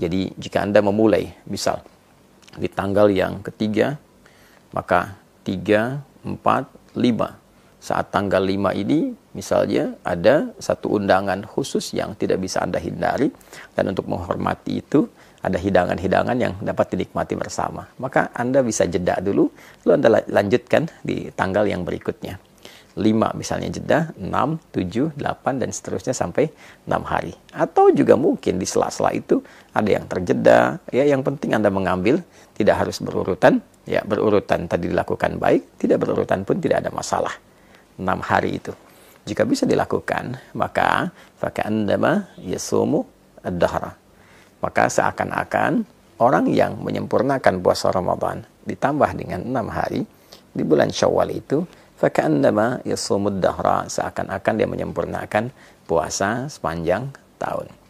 Jadi jika Anda memulai, misal di tanggal yang ketiga, maka 3, 4, 5. Saat tanggal 5 ini, misalnya ada satu undangan khusus yang tidak bisa Anda hindari, dan untuk menghormati itu, ada hidangan-hidangan yang dapat dinikmati bersama. Maka Anda bisa jeda dulu, lalu Anda lanjutkan di tanggal yang berikutnya. 5 misalnya jeda 6, 7, 8 dan seterusnya sampai 6 hari. Atau juga mungkin di sela-sela itu ada yang terjeda. Ya, yang penting Anda mengambil tidak harus berurutan. Ya, berurutan tadi dilakukan baik, tidak berurutan pun tidak ada masalah. 6 hari itu. Jika bisa dilakukan, maka faka'andama yasumu ad-dahra. Maka seakan-akan orang yang menyempurnakan puasa Ramadan ditambah dengan enam hari di bulan Syawal itu ya yasumud dahra seakan-akan dia menyempurnakan puasa sepanjang tahun.